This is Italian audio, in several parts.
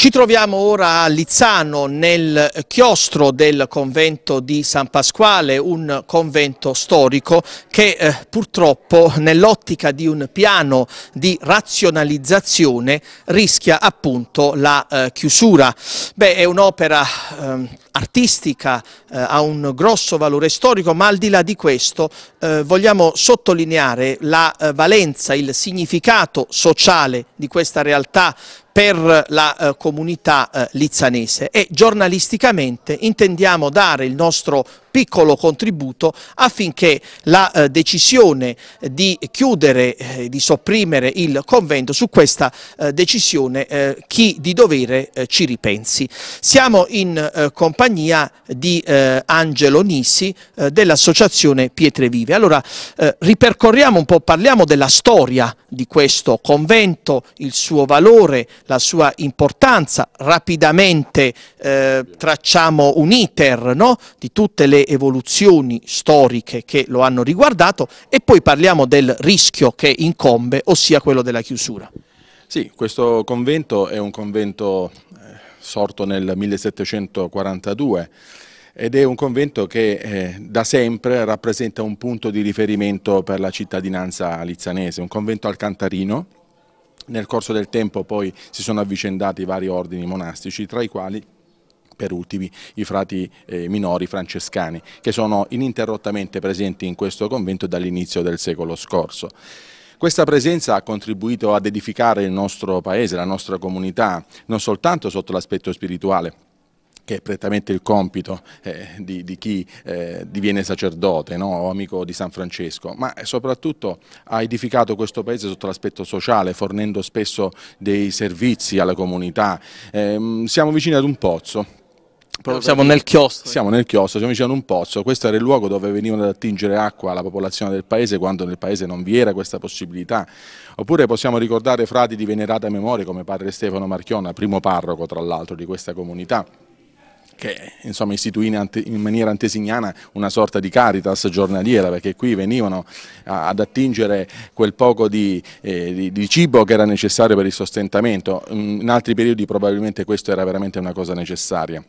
Ci troviamo ora a Lizzano, nel chiostro del convento di San Pasquale, un convento storico che eh, purtroppo nell'ottica di un piano di razionalizzazione rischia appunto la eh, chiusura. Beh, è un'opera ehm, eh, artistica, ha un grosso valore storico, ma al di là di questo eh, vogliamo sottolineare la eh, valenza, il significato sociale di questa realtà per la eh, comunità eh, lizzanese e giornalisticamente intendiamo dare il nostro piccolo contributo affinché la eh, decisione eh, di chiudere, eh, di sopprimere il convento, su questa decisione chi di dovere ci ripensi. Siamo in compagnia di Angelo Nisi dell'associazione Pietre Vive. Allora ripercorriamo un po', parliamo della storia di questo convento, il suo valore, la sua importanza, rapidamente tracciamo un iter no? di tutte le le evoluzioni storiche che lo hanno riguardato e poi parliamo del rischio che incombe, ossia quello della chiusura. Sì, questo convento è un convento eh, sorto nel 1742 ed è un convento che eh, da sempre rappresenta un punto di riferimento per la cittadinanza lizzanese, un convento alcantarino. Nel corso del tempo poi si sono avvicendati vari ordini monastici, tra i quali per ultimi i frati eh, minori francescani che sono ininterrottamente presenti in questo convento dall'inizio del secolo scorso. Questa presenza ha contribuito ad edificare il nostro paese, la nostra comunità, non soltanto sotto l'aspetto spirituale, che è prettamente il compito eh, di, di, chi eh, diviene sacerdote no? o amico di San Francesco, ma soprattutto ha edificato questo paese sotto l'aspetto sociale, fornendo spesso dei servizi alla comunità. Eh, siamo vicini ad un pozzo Proprio siamo nel chiostro. Siamo nel chiostro, siamo vicino a un pozzo. Questo era il luogo dove venivano ad attingere acqua alla popolazione del paese quando nel paese non vi era questa possibilità. Oppure possiamo ricordare frati di venerata memoria come padre Stefano Marchiona, primo parroco tra l'altro di questa comunità che insomma, istituì in, maniera antesignana una sorta di caritas giornaliera perché qui venivano ad attingere quel poco di, eh, di, di, cibo che era necessario per il sostentamento, in altri periodi probabilmente questo era veramente una cosa necessaria.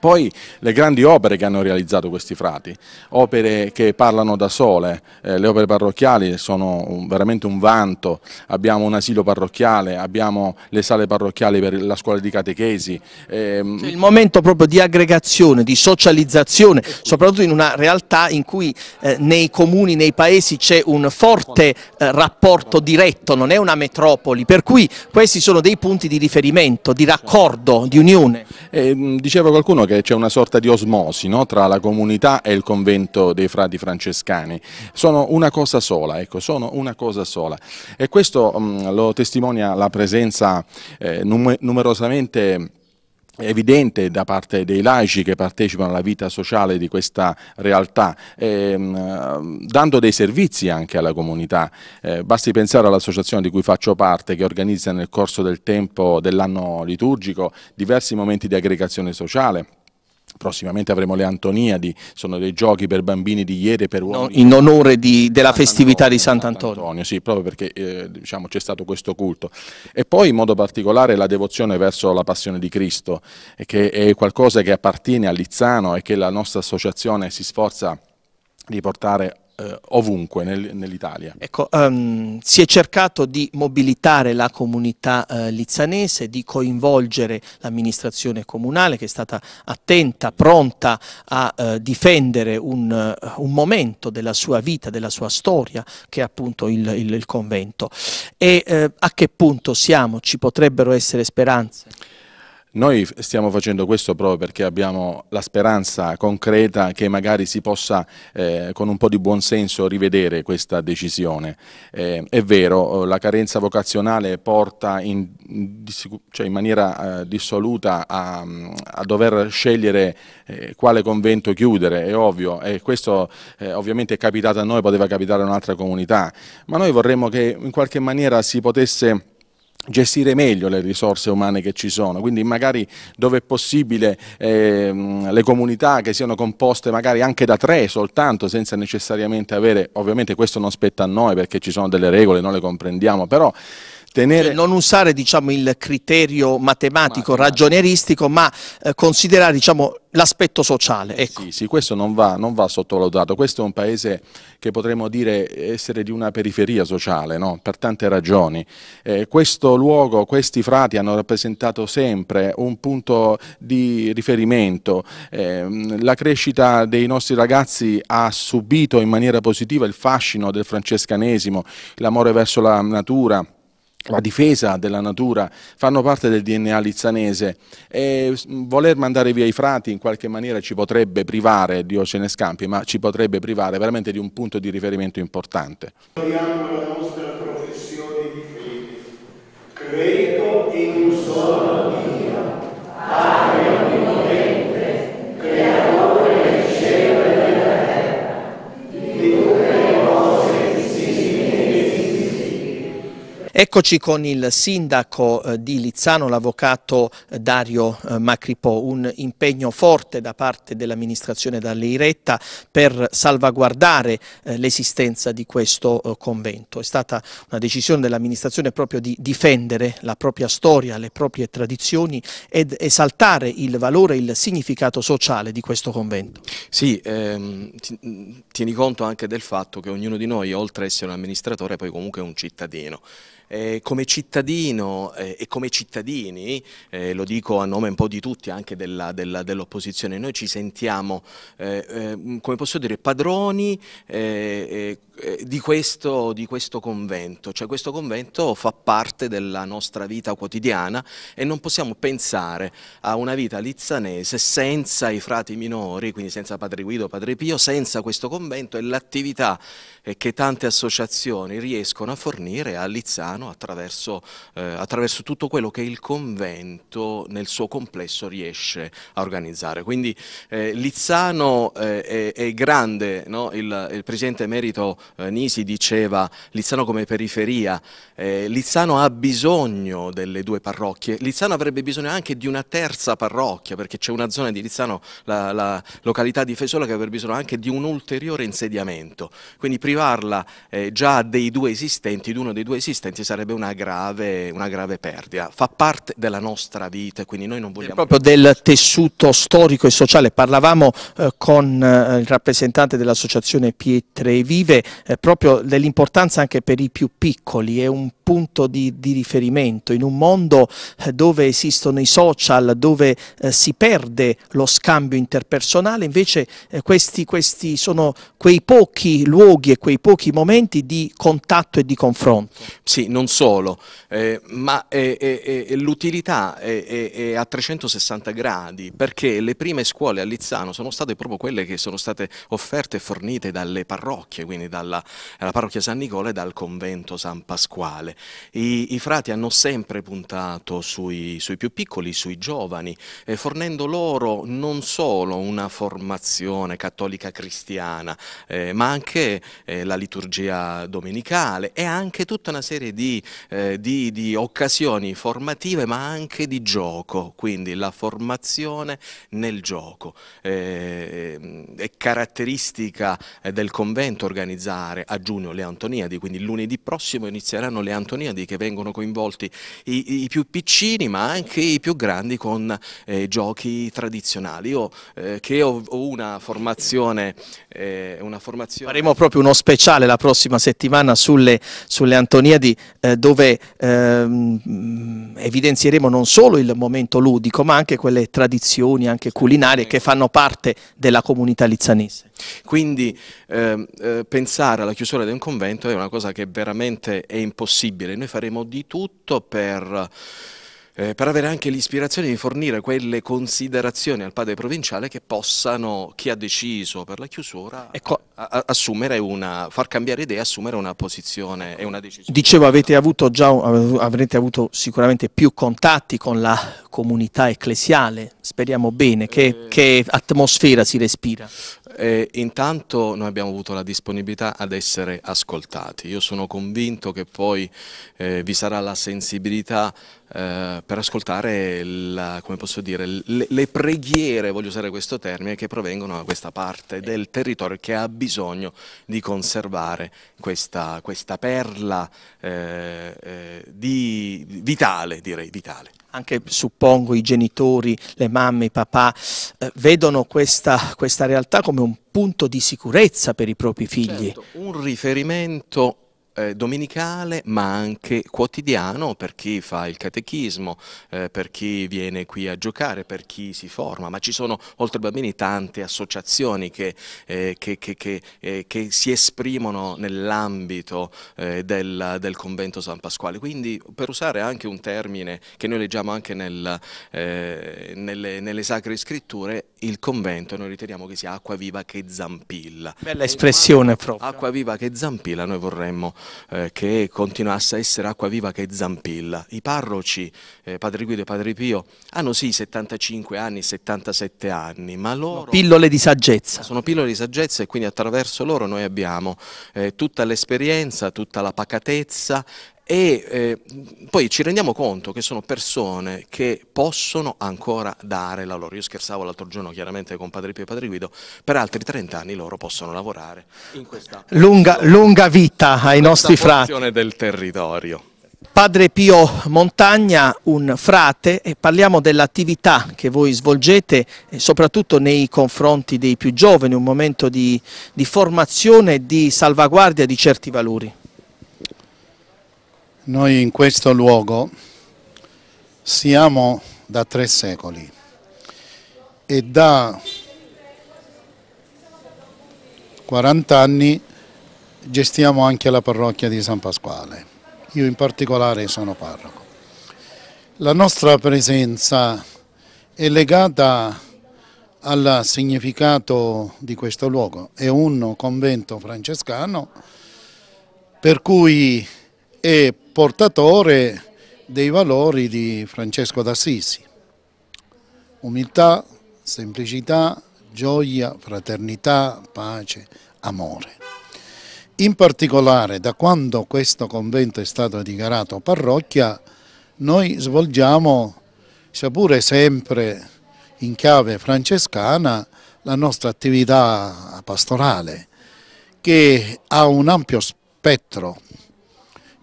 Poi le grandi opere che hanno realizzato questi frati, opere che parlano da sole, eh, le opere parrocchiali sono un, veramente un vanto, abbiamo un asilo parrocchiale, abbiamo le sale parrocchiali per la scuola di catechesi. Ehm. Cioè il momento proprio di aggregazione, di socializzazione, eh, soprattutto in una realtà in cui eh, nei comuni, nei paesi c'è un forte eh, rapporto diretto, non è una metropoli, per cui questi sono dei punti di riferimento, di raccordo, di unione. Ehm, dicevo qualcuno che c'è una sorta di osmosi no? tra la comunità e il convento dei frati francescani, sono una cosa sola, ecco, sono una cosa sola e questo mh, lo testimonia la presenza eh, numerosamente è evidente da parte dei laici che partecipano alla vita sociale di questa realtà, ehm, dando dei servizi anche alla comunità. Eh, basti pensare all'associazione di cui faccio parte, che organizza nel corso del tempo dell'anno liturgico diversi momenti di aggregazione sociale prossimamente avremo le Antoniadi, sono dei giochi per bambini di ieri e per uomini. in onore di, della festività di Sant'Antonio. Sant'Antonio. Sì, proprio perché eh, diciamo, c'è stato questo culto. E poi in modo particolare la devozione verso la passione di Cristo, che è qualcosa che appartiene a Lizzano e che la nostra associazione si sforza di portare eh, ovunque nel, nell'Italia. Ecco, um, si è cercato di mobilitare la comunità eh, lizzanese, di coinvolgere l'amministrazione comunale che è stata attenta, pronta a eh, difendere un, eh, un, momento della sua vita, della sua storia che è appunto il, il, il convento. E eh, a che punto siamo? Ci potrebbero essere speranze? Noi stiamo facendo questo proprio perché abbiamo la speranza concreta che magari si possa eh, con un po' di buonsenso rivedere questa decisione. Eh, è vero, eh, la carenza vocazionale porta in, cioè in maniera eh, dissoluta a, a, dover scegliere eh, quale convento chiudere, è ovvio, e questo eh, ovviamente è capitato a noi, poteva capitare a un'altra comunità, ma noi vorremmo che in qualche maniera si potesse gestire meglio le risorse umane che ci sono, quindi magari dove è possibile ehm, le comunità che siano composte magari anche da tre soltanto, senza necessariamente avere, ovviamente questo non spetta a noi perché ci sono delle regole, non le comprendiamo, però Tenere... Cioè non usare diciamo, il criterio matematico, Matematico. ragionieristico, ma eh, considerare diciamo, l'aspetto sociale. Ecco. Sì, sì, questo non va, non va, sottovalutato. Questo è un paese che potremmo dire essere di una periferia sociale, no? per tante ragioni. Eh, questo luogo, questi frati hanno rappresentato sempre un punto di riferimento. Eh, la crescita dei nostri ragazzi ha subito in maniera positiva il fascino del francescanesimo, l'amore verso la natura la difesa della natura fanno parte del DNA lizzanese e mm, voler mandare via i frati in qualche maniera ci potrebbe privare, Dio ce ne scampi, ma ci potrebbe privare veramente di un punto di riferimento importante. la nostra professione di fede. Credo in un solo Dio, Padre Eccoci con il sindaco eh, di Lizzano, l'avvocato eh, Dario eh, Macripò, un impegno forte da parte dell'amministrazione Dall'Eiretta per salvaguardare l'esistenza di questo convento. È stata una decisione dell'amministrazione proprio di difendere la propria storia, le proprie tradizioni ed esaltare il valore e il significato sociale di questo convento. Sì, ehm, tieni conto anche del fatto che ognuno di noi, oltre ad essere un amministratore, poi comunque è un cittadino eh, come cittadino eh, e come cittadini, eh, lo dico a nome un po' di tutti, anche dell'opposizione, dell noi ci sentiamo, eh, eh, come posso dire, padroni eh, di questo, di, questo, convento, cioè questo convento fa parte della nostra vita quotidiana e non possiamo pensare a una vita lizzanese senza i frati minori, quindi senza Padre Guido, Padre Pio, senza questo convento e l'attività che tante associazioni riescono a fornire a Lizzano Milano attraverso, eh, attraverso, tutto quello che il convento nel suo complesso riesce a organizzare. Quindi eh, Lizzano eh, è, è, grande, no? il, il, presidente emerito eh, Nisi diceva Lizzano come periferia, eh, Lizzano ha bisogno delle due parrocchie, Lizzano avrebbe bisogno anche di una terza parrocchia perché c'è una zona di Lizzano, la, la località di Fesola che avrebbe bisogno anche di un ulteriore insediamento, quindi privarla eh, già dei due esistenti, di uno dei due esistenti sarebbe una grave, una grave perdita. Fa parte della nostra vita, quindi noi non vogliamo... È proprio del tessuto storico e sociale. Parlavamo eh, con eh, il rappresentante dell'associazione Pietre Vive eh, proprio dell'importanza anche per i più piccoli, è un punto di, di riferimento in un mondo eh, dove esistono i social, dove eh, si perde lo scambio interpersonale, invece eh, questi, questi sono quei pochi luoghi e quei pochi momenti di contatto e di confronto. Sì, non solo, eh, ma l'utilità è, è, è, a 360 gradi perché le prime scuole a Lizzano sono state proprio quelle che sono state offerte e fornite dalle parrocchie, quindi dalla, dalla parrocchia San Nicola e dal convento San Pasquale. I, i frati hanno sempre puntato sui, sui più piccoli, sui giovani, eh, fornendo loro non solo una formazione cattolica cristiana, eh, ma anche eh, la liturgia domenicale e anche tutta una serie di di, eh, di, di occasioni formative ma anche di gioco, quindi la formazione nel gioco. Eh, ehm, è caratteristica eh, del convento organizzare a giugno le Antoniadi, quindi lunedì prossimo inizieranno le Antoniadi che vengono coinvolti i, i più piccini ma anche i più grandi con eh, giochi tradizionali. Io eh, che ho, ho una, formazione, eh, una formazione... Faremo proprio uno speciale la prossima settimana sulle, sulle Antoniadi, eh, dove ehm, evidenzieremo non solo il momento ludico, ma anche quelle tradizioni anche culinarie che fanno parte della comunità lizzanese. Quindi ehm, eh, pensare alla chiusura di un convento è una cosa che veramente è impossibile. Noi faremo di tutto per eh, per avere anche l'ispirazione di fornire quelle considerazioni al padre provinciale che possano, chi ha deciso per la chiusura, ecco. a, a, una, far cambiare idea, assumere una posizione e una decisione. Dicevo, avete avuto già, avrete avuto sicuramente più contatti con la comunità ecclesiale, speriamo bene, che, eh... che atmosfera si respira? E intanto noi abbiamo avuto la disponibilità ad essere ascoltati. Io sono convinto che poi eh, vi sarà la sensibilità eh, per ascoltare la, dire, le, le, preghiere, voglio usare questo termine, che provengono da questa parte del territorio che ha bisogno di conservare questa, questa perla eh, eh di, vitale, direi vitale anche suppongo i genitori, le mamme, i papà, eh, vedono questa, questa, realtà come un punto di sicurezza per i propri figli. Certo, un riferimento eh, domenicale ma anche quotidiano per chi fa il catechismo, eh, per chi viene qui a giocare, per chi si forma, ma ci sono oltre ai bambini tante associazioni che, eh, che, che, che eh, si esprimono nell'ambito eh, del, del, convento San Pasquale. Quindi per usare anche un termine che noi leggiamo anche nel, eh, nelle, nelle sacre scritture, il convento noi riteniamo che sia acqua viva che zampilla. Bella espressione proprio. Acqua viva che zampilla, noi vorremmo eh, che continuasse a essere acqua viva che zampilla. I parroci, eh, Padre Guido e Padre Pio, hanno ah sì 75 anni, 77 anni, ma loro... No, pillole di saggezza. Sono pillole di saggezza e quindi attraverso loro noi abbiamo eh, tutta l'esperienza, tutta la pacatezza e eh, poi ci rendiamo conto che sono persone che possono ancora dare la loro. Io scherzavo l'altro giorno chiaramente con Padre Pio e Padre Guido, per altri 30 anni loro possono lavorare in questa lunga, lunga vita ai nostri frati. del territorio. Padre Pio Montagna, un frate, e parliamo dell'attività che voi svolgete eh, soprattutto nei confronti dei più giovani, un momento di, di formazione e di salvaguardia di certi valori. Noi in questo luogo siamo da tre secoli e da 40 anni gestiamo anche la parrocchia di San Pasquale. Io in particolare sono parroco. La nostra presenza è legata al significato di questo luogo. È un convento francescano per cui e portatore dei valori di Francesco d'Assisi. Umiltà, semplicità, gioia, fraternità, pace, amore. In particolare, da quando questo convento è stato dichiarato parrocchia, noi svolgiamo, sia pure sempre in chiave francescana, la nostra attività pastorale, che ha un ampio spettro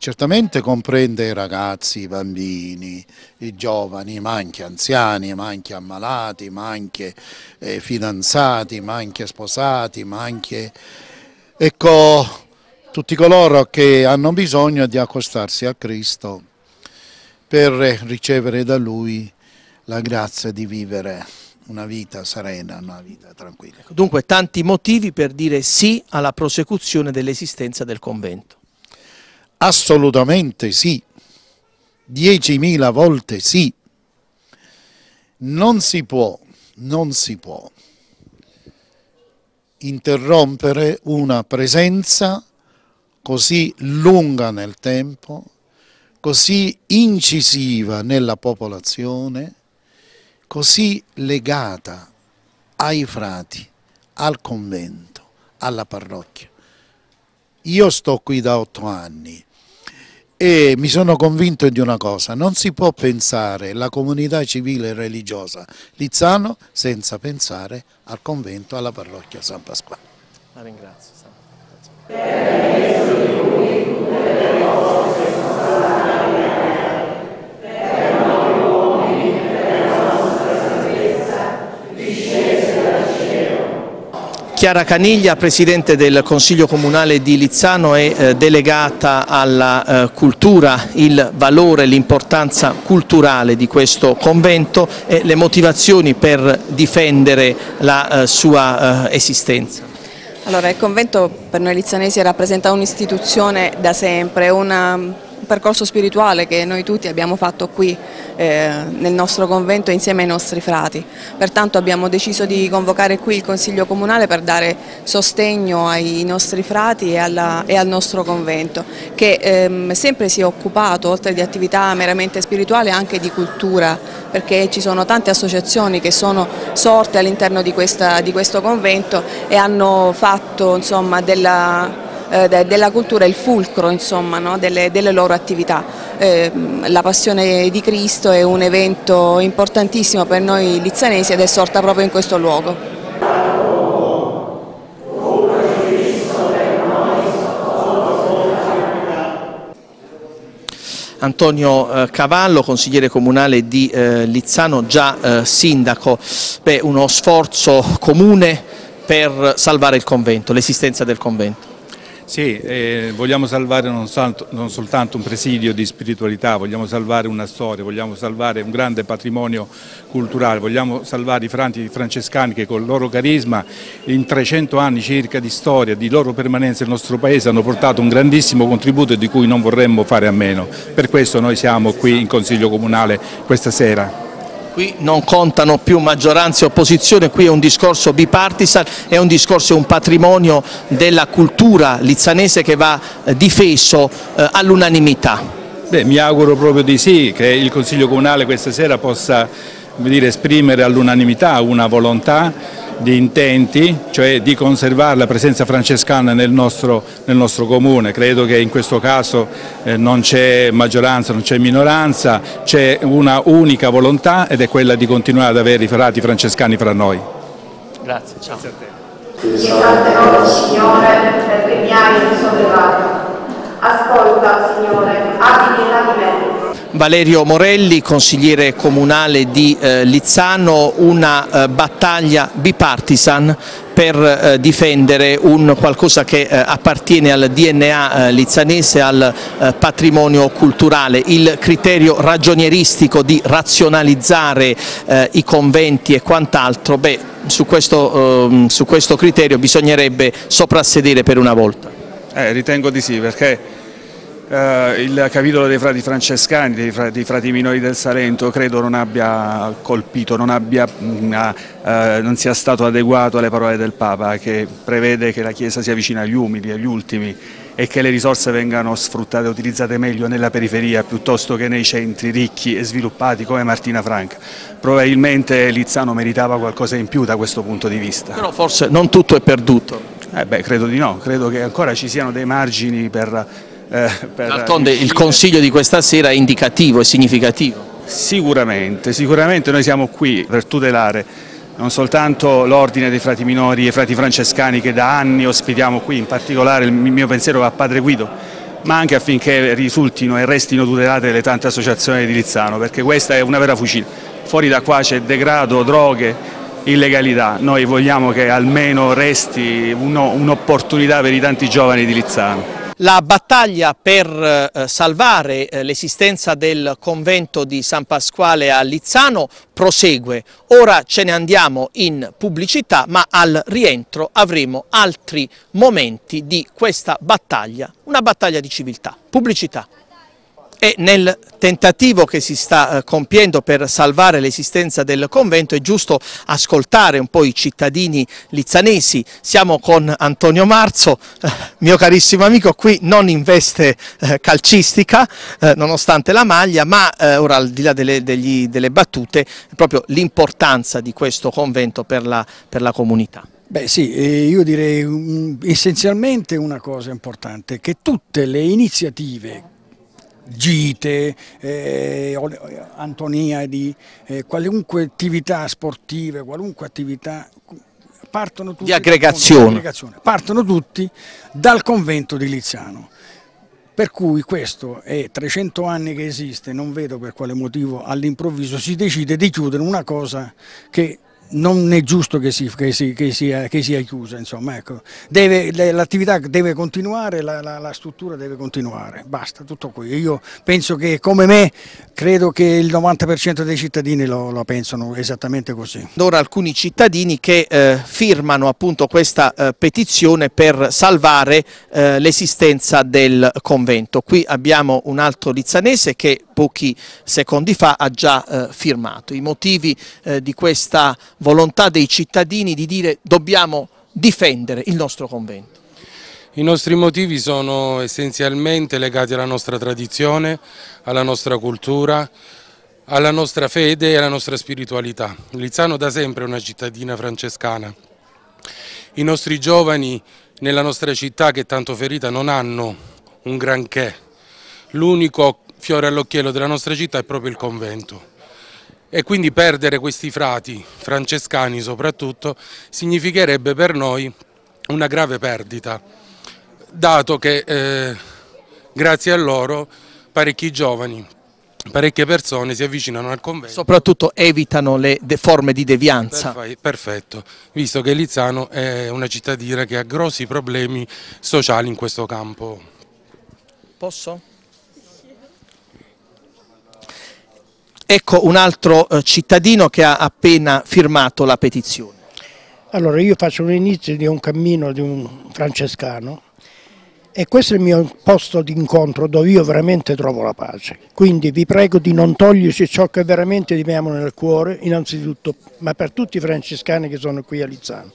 certamente comprende i ragazzi, i bambini, i giovani, ma anche anziani, ma anche ammalati, ma anche eh, fidanzati, ma anche sposati, ma anche ecco, tutti coloro che hanno bisogno di accostarsi a Cristo per ricevere da Lui la grazia di vivere una vita serena, una vita tranquilla. Dunque tanti motivi per dire sì alla prosecuzione dell'esistenza del convento. Assolutamente sì, 10.000 volte sì. Non si può, non si può interrompere una presenza così lunga nel tempo, così incisiva nella popolazione, così legata ai frati, al convento, alla parrocchia. Io sto qui da otto anni, e mi sono convinto di una cosa, non si può pensare la comunità civile e religiosa Lizzano senza pensare al convento alla parrocchia San Pasquale. La ringrazio. San Grazie. Chiara Caniglia, Presidente del Consiglio Comunale di Lizzano e eh, delegata alla eh, cultura, il valore, l'importanza culturale di questo convento e le motivazioni per difendere la eh, sua esistenza. Allora, il convento per noi lizzanesi rappresenta un'istituzione da sempre, una percorso spirituale che noi tutti abbiamo fatto qui eh, nel nostro convento insieme ai nostri frati, pertanto abbiamo deciso di convocare qui il Consiglio Comunale per dare sostegno ai nostri frati e, alla, e al nostro convento che ehm, sempre si è occupato oltre di attività meramente spirituale anche di cultura perché ci sono tante associazioni che sono sorte all'interno di, di questo convento e hanno fatto insomma, della eh, della cultura, il fulcro insomma, no? delle, delle, loro attività. Eh, la Passione di Cristo è un evento importantissimo per noi lizzanesi ed è sorta proprio in questo luogo. Antonio eh, Cavallo, consigliere comunale di eh, Lizzano, già eh, sindaco. Beh, uno sforzo comune per salvare il convento, l'esistenza del convento. Sì, eh, vogliamo salvare non, salto, non, soltanto un presidio di spiritualità, vogliamo salvare una storia, vogliamo salvare un grande patrimonio culturale, vogliamo salvare i franti francescani che con il loro carisma in 300 anni circa di storia, di loro permanenza nel nostro paese hanno portato un grandissimo contributo di cui non vorremmo fare a meno. Per questo noi siamo qui in Consiglio Comunale questa sera. Qui non contano più maggioranza e opposizione, qui è un discorso bipartisan, è un discorso, è un patrimonio della cultura lizzanese che va eh, difeso eh, all'unanimità. mi auguro proprio di sì, che il Consiglio Comunale questa sera possa dire, esprimere all'unanimità una volontà di intenti, cioè di conservare la presenza francescana nel nostro, nel nostro comune. Credo che in questo caso eh, non c'è maggioranza, non c'è minoranza, c'è una unica volontà ed è quella di continuare ad avere i frati francescani fra noi. Grazie, ciao. Grazie a te. Signore per premiare il sollevati. Ascolta, Signore. Valerio Morelli, consigliere comunale di eh, Lizzano, una eh, battaglia bipartisan per eh, difendere un qualcosa che appartiene al DNA lizzanese, al patrimonio culturale. Il criterio ragionieristico di razionalizzare i conventi e quant'altro, su, ehm, su questo criterio bisognerebbe soprassedere per una volta. Eh, ritengo di sì, perché eh, il capitolo dei frati francescani, dei frati, dei frati, minori del Salento, credo non abbia colpito, non, abbia, mh, mm, eh, non, sia stato adeguato alle parole del Papa che prevede che la Chiesa sia vicina agli umili, agli ultimi e che le risorse vengano sfruttate, e utilizzate meglio nella periferia piuttosto che nei centri ricchi e sviluppati come Martina Franca. Probabilmente Lizzano meritava qualcosa in più da questo punto di vista. Però forse non tutto è perduto. Eh beh, credo di no, credo che ancora ci siano dei margini per eh, D'altronde il consiglio di questa sera è indicativo, è significativo. Sicuramente, sicuramente noi siamo qui per tutelare non soltanto l'ordine dei frati minori e frati francescani che da anni ospitiamo qui, in particolare il mio pensiero va a Padre Guido, ma anche affinché risultino e restino tutelate le tante associazioni di Lizzano, perché questa è una vera fucile. Fuori da qua c'è degrado, droghe, illegalità. Noi vogliamo che almeno resti un'opportunità per i tanti giovani di Lizzano. La battaglia per eh, salvare eh, l'esistenza del convento di San Pasquale a Lizzano prosegue. Ora ce ne andiamo in pubblicità, ma al rientro avremo altri momenti di questa battaglia, una battaglia di civiltà. Pubblicità e nel tentativo che si sta eh, compiendo per salvare l'esistenza del convento è giusto ascoltare un po' i cittadini lizzanesi. Siamo con Antonio Marzo, eh, mio carissimo amico, qui non in veste eh, calcistica, nonostante la maglia, ma ora al di là delle, degli, delle battute, proprio l'importanza di questo convento per la, per la comunità. Beh sì, io direi mm, essenzialmente una cosa importante, che tutte le iniziative gite, eh, Antoniadi, eh, qualunque attività sportiva, qualunque attività partono tutti, di aggregazione. aggregazione. partono tutti dal convento di Liziano. Per cui questo è 300 anni che esiste, non vedo per quale motivo all'improvviso si decide di chiudere una cosa che non è giusto che, si, che, si, che, sia, che sia, chiusa, ecco. l'attività deve continuare, la, la, la, struttura deve continuare, basta, tutto qui. Io penso che come me, credo che il 90% dei cittadini lo, lo, pensano esattamente così. Ora alcuni cittadini che eh, firmano appunto questa eh, petizione per salvare eh, l'esistenza del convento. Qui abbiamo un altro lizzanese che pochi secondi fa ha già eh, firmato. I motivi eh, di questa volontà dei cittadini di dire dobbiamo difendere il nostro convento? I nostri motivi sono essenzialmente legati alla nostra tradizione, alla nostra cultura, alla nostra fede e alla nostra spiritualità. Lizzano da sempre è una cittadina francescana. I nostri giovani nella nostra città che è tanto ferita non hanno un granché. L'unico fiore all'occhiello della nostra città è proprio il convento e quindi perdere questi frati, francescani soprattutto, significherebbe per noi una grave perdita, dato che eh, grazie a loro parecchi giovani, parecchie persone si avvicinano al convento. Soprattutto evitano le forme di devianza. Perfetto, visto che Lizzano è una cittadina che ha grossi problemi sociali in questo campo. Posso? Ecco un altro eh, cittadino che ha appena firmato la petizione. Allora io faccio l'inizio di un cammino di un francescano e questo è il mio posto d'incontro dove io veramente trovo la pace. Quindi vi prego di non toglierci ciò che veramente abbiamo nel cuore, innanzitutto, ma per tutti i francescani che sono qui a Lizzano.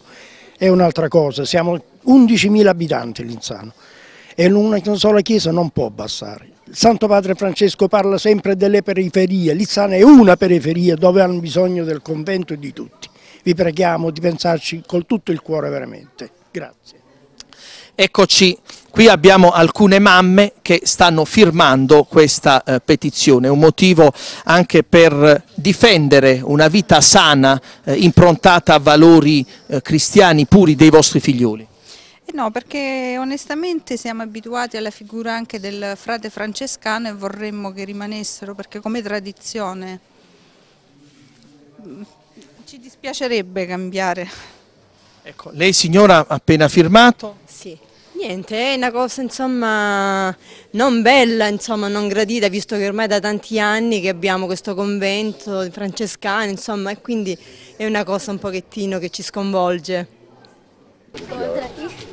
È un'altra cosa, siamo 11.000 abitanti a Lizzano e una sola chiesa non può bastare. Santo Padre Francesco parla sempre delle periferie, Lizzana è una periferia dove hanno bisogno del convento e di tutti. Vi preghiamo di pensarci con tutto il cuore veramente. Grazie. Eccoci, qui abbiamo alcune mamme che stanno firmando questa eh, petizione, un motivo anche per difendere una vita sana, eh, improntata a valori eh, cristiani puri dei vostri figlioli. Eh no, perché onestamente siamo abituati alla figura anche del frate francescano e vorremmo che rimanessero, perché come tradizione mm, ci dispiacerebbe cambiare. Ecco, lei signora ha appena firmato? Sì. Niente, è una cosa insomma non bella, insomma non gradita, visto che ormai da tanti anni che abbiamo questo convento francescano, insomma, e quindi è una cosa un pochettino che ci sconvolge. Oltre.